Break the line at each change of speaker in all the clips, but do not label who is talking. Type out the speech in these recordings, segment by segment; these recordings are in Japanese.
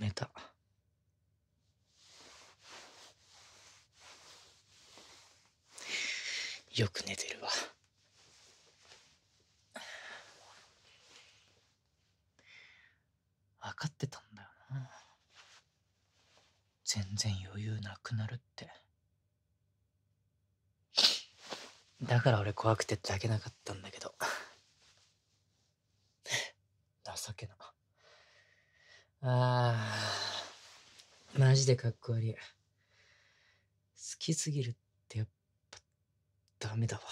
冷た。よく寝てるわ。分かってたんだよな。全然余裕なくなるって。だから俺怖くて抱けなかったんだけど。ああ、マジでかっこ悪い。好きすぎるってやっぱダメだわ。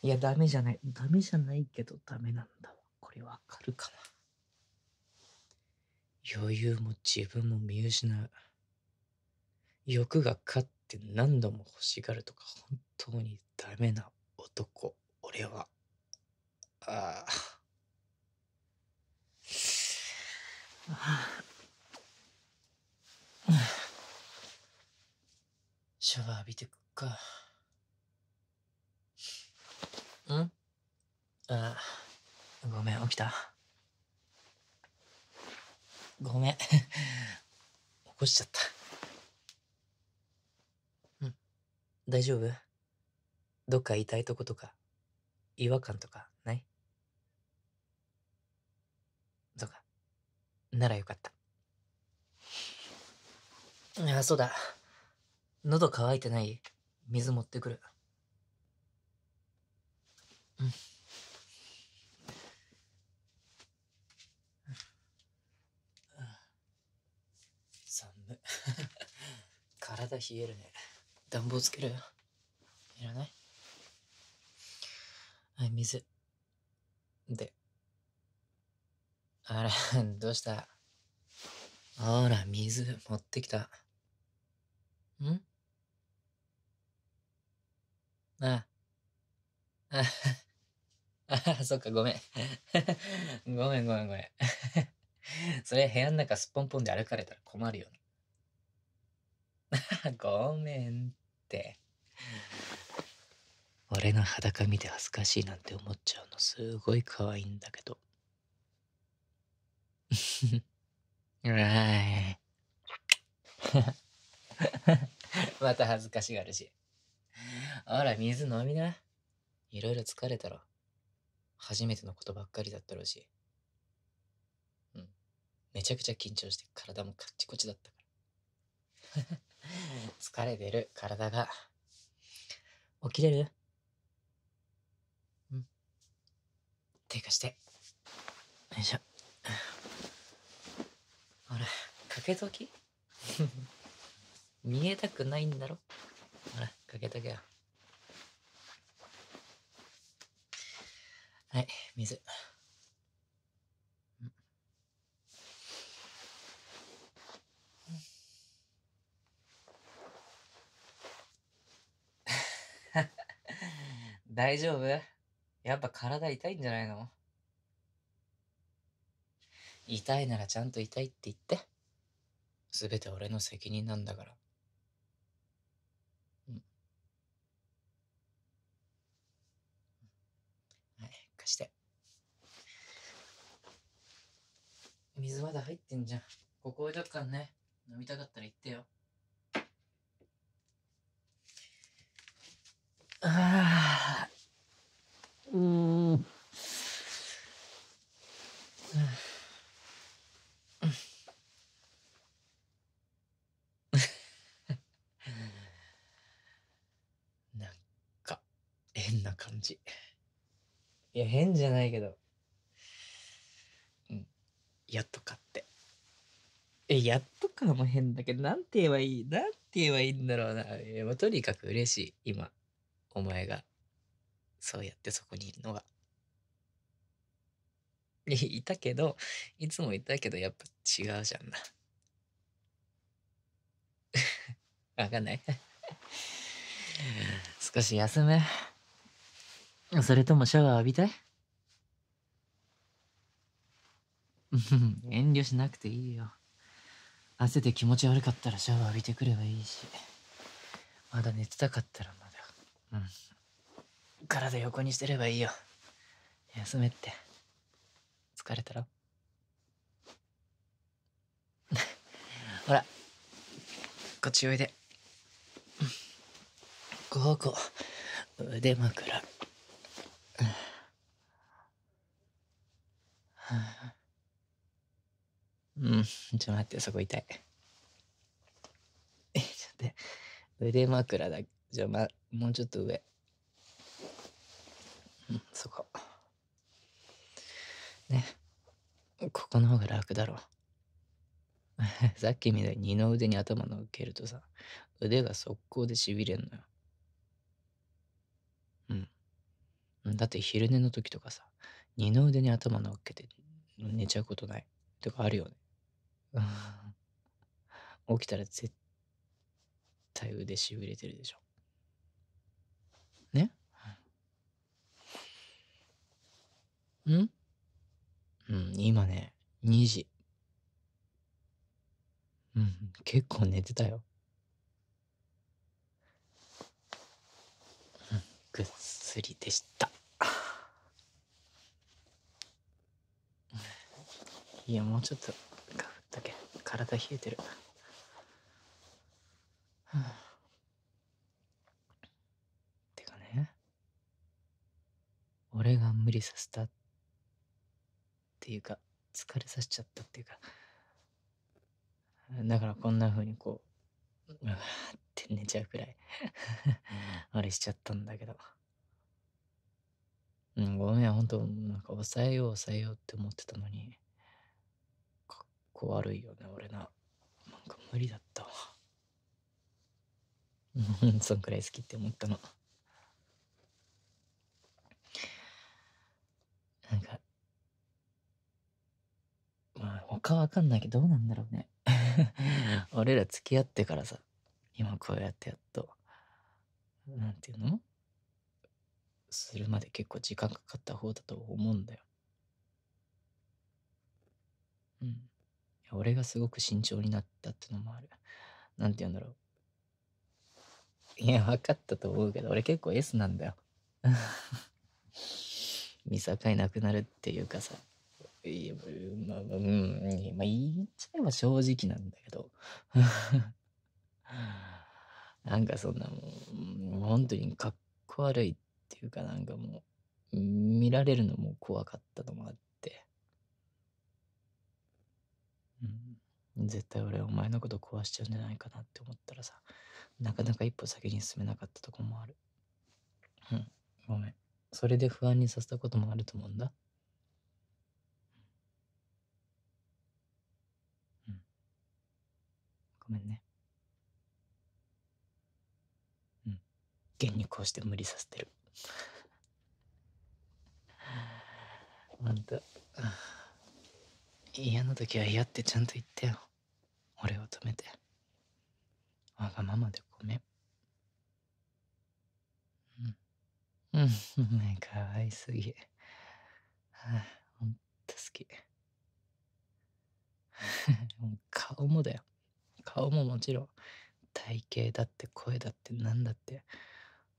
いや、ダメじゃない。ダメじゃないけどダメなんだわ。これわかるかな。余裕も自分も見失う。欲が勝って何度も欲しがるとか本当にダメな男、俺は。ああ。シャワー浴びてくっか。んああ、ごめん、起きた。ごめん。起こしちゃった。うん。大丈夫どっか痛いとことか、違和感とか。ならよかった。あ、そうだ。喉乾いてない水持ってくる。うん。寒 体冷えるね。暖房つけるいらないはい、水。で。あら、どうしたあら、水持ってきた。んああ。あ、そっか、ごめん。ごめん、ごめん、ごめん。それ、部屋の中すっぽんぽんで歩かれたら困るよごめんって。俺の裸見て恥ずかしいなんて思っちゃうのすごい可愛いんだけど。うわい。また恥ずかしがるし。あら、水飲みな。いろいろ疲れたろ。初めてのことばっかりだったろうし。うん。めちゃくちゃ緊張して体もカッチコチだったから。疲れてる、体が。起きれるうん。手貸して。よいしょ。ほらかけとき 見えたくないんだろほらかけとけよはい水 大丈夫やっぱ体痛いんじゃないの痛いならちゃんと痛いって言って。すべて俺の責任なんだから。うん。はい、貸して。水まだ入ってんじゃん。ここ置いとくからね。飲みたかったら言ってよ。ああ。うん。変な感じいや変じゃないけどうんやっとかってえやっとかも変だけどなんて言えばいいなんて言えばいいんだろうな、えもうとにかく嬉しい今お前がそうやってそこにいるのがいたけどいつもいたけどやっぱ違うじゃんな わかんない 少し休め。それともシャワー浴びたい 遠慮しなくていいよ。汗で気持ち悪かったらシャワー浴びてくればいいし。まだ寝てたかったらまだ。うん。体横にしてればいいよ。休めって。疲れたろ ほら。こっちおいで。ここ。腕枕。うん、ちょっと待って、そこ痛い。え、ちょっと待って、腕枕だ。じゃあ、ま、もうちょっと上。うん、そこ。ね。ここの方が楽だろう。さっきみたいに二の腕に頭の受けるとさ、腕が速攻で痺れんのよ。うん。だって昼寝の時とかさ、二の腕に頭のっけて寝ちゃうことないとかあるよね。起きたら絶対腕しびれてるでしょ。ねうんうん、今ね、2時。うん、結構寝てたよ。うん、ぐっすりでした。いやもうちょっとかぶったけ体冷えてる、はあ、てかね俺が無理させたっていうか疲れさせちゃったっていうかだからこんな風にこううわって寝ちゃうくらいあれしちゃったんだけど。うん、ごめん、ほんと、なんか抑えよう抑えようって思ってたのに、構悪いよね俺ななんか無理だったわうんそんくらい好きって思ったのなんかまあ他わかんないけどどうなんだろうね 俺ら付き合ってからさ今こうやってやっとなんていうのするまで結構時間かかった方だと思うんだよ。うん。や俺がすごく慎重になったってのもある。なんて言うんだろう。いや、分かったと思うけど、俺結構 S なんだよ。見境なくなるっていうかさ。いやまあ、うん、まあ、言っちゃえば正直なんだけど。なんかそんなもう、本当にかっこ悪いっていうかなんかもう、見られるのも怖かったと思あ絶対俺お前のこと壊しちゃうんじゃないかなって思ったらさなかなか一歩先に進めなかったとこもあるうんごめんそれで不安にさせたこともあると思うんだうんごめんねうん現にこうして無理させてるあんた嫌な時は嫌ってちゃんと言ってよ俺を止めてわがままでごめんうんうんかわいすぎはあほんと好き顔もだよ顔ももちろん体型だって声だって何だって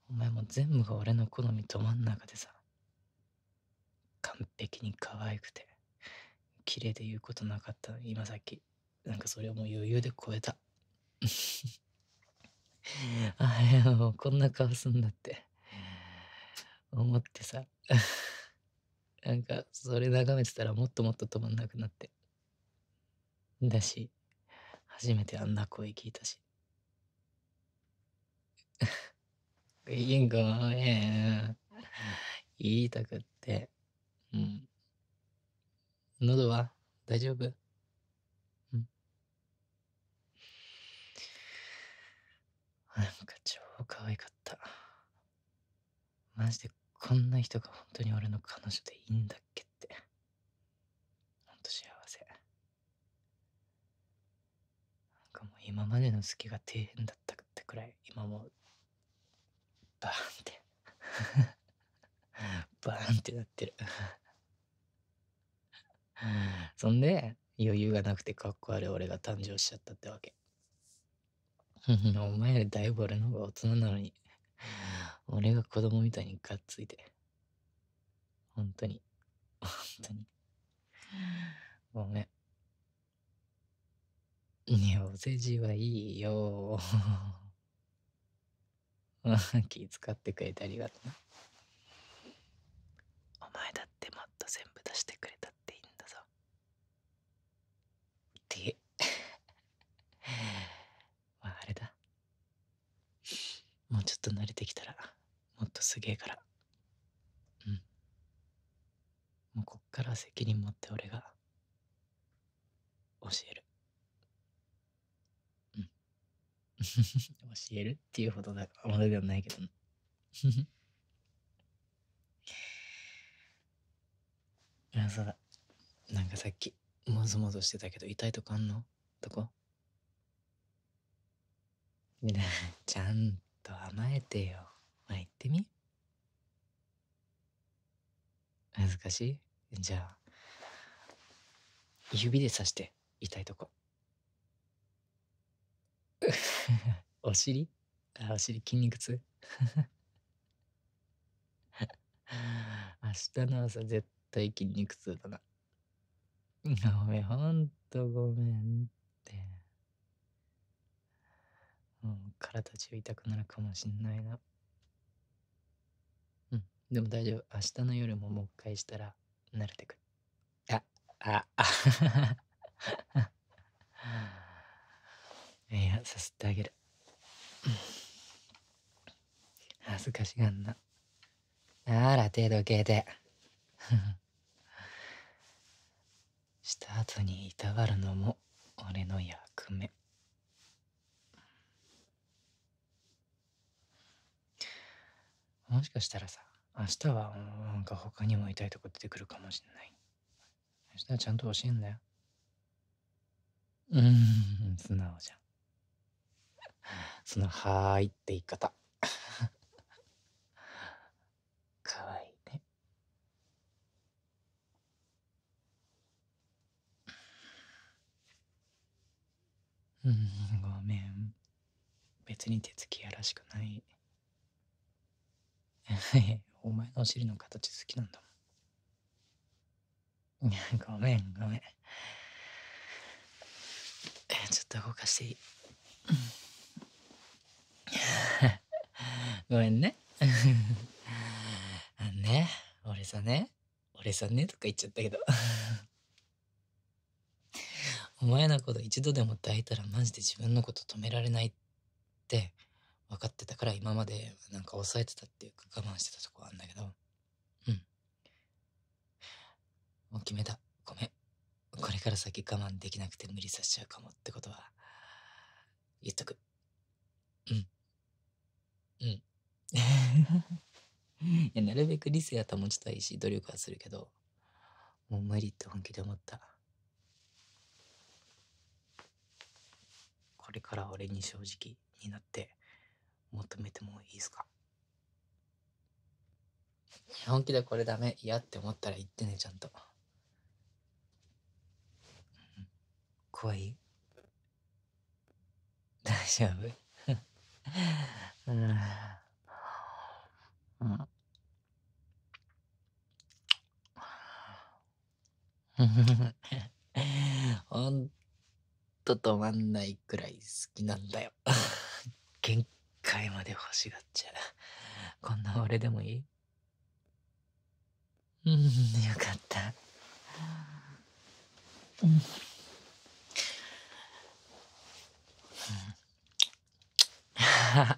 お前も全部が俺の好みど真ん中でさ完璧に可愛くて綺麗で言うことなかった今さっきなんかそれをもう余裕で超えた あやもうこんな顔すんだって思ってさ なんかそれ眺めてたらもっともっと止まんなくなってだし初めてあんな声聞いたしごめ ん言いたくってうん喉は大丈夫うん。なんか超可愛かった。マジでこんな人が本当に俺の彼女でいいんだっけって。ほんと幸せ。なんかもう今までの好きが底辺だったってくらい、今もバーンって バーンってなってるそんで、余裕がなくてかっこ悪い俺が誕生しちゃったってわけ。お前らだいぶ俺の方が大人なのに、俺が子供みたいにがっついて。本当に、本当に。ごめん。いや、お世辞はいいよ。気遣ってくれてありがとうな。お前だってもっと全部出してくれた。うちょっと慣れてきたらもっとすげえからうんもうこっから責任持って俺が教えるうん 教えるっていうほどだからまだではないけどなあ そうだなんかさっきもぞもぞしてたけど痛いとこあんのどこみなちゃんと甘えてよ。まあ、言ってみ恥ずかしいじゃあ、指で刺して、痛いとこ。お尻あ、お尻筋肉痛明日の朝絶対筋肉痛だな。ごめん、ほんとごめん。うん、体中痛くなるかもしんないなうんでも大丈夫明日の夜ももう一回したら慣れてくるあああ いやさすってあげる恥ずかしがんなあら手どけて した後にいたわるのも俺の役目もしかしたらさ明日はなんか他にも痛いとこ出てくるかもしれない明日はちゃんと教えんだようん素直じゃん その「はーい」って言い方 かわいいねうんごめん別に手つきやらしくない お前のお尻の形好きなんだもん。いや、ごめん、ごめん。ちょっと動かしていい ごめんね。あのね、俺さね、俺さねとか言っちゃったけどお前のこと一度でも抱いたらマジで自分のこと止められないって分かってたから今までなんか抑えてたっていうか我慢してたとこあんだけど。うん。もう決めた。ごめん。これから先我慢できなくて無理させちゃうかもってことは、言っとく。うん。うん。いやなるべく理性は保ちたいし、努力はするけど、もう無理って本気で思った。これから俺に正直になって、求めてもいいですか本気でこれダメ嫌って思ったら言ってねちゃんと、怖い大丈夫 うん、うんほんと止まんないくらい好きなんだよ元 回まで欲しがっちゃう。こんな俺でもいいうんよかった、うん、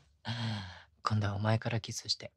今度はお前からキスして。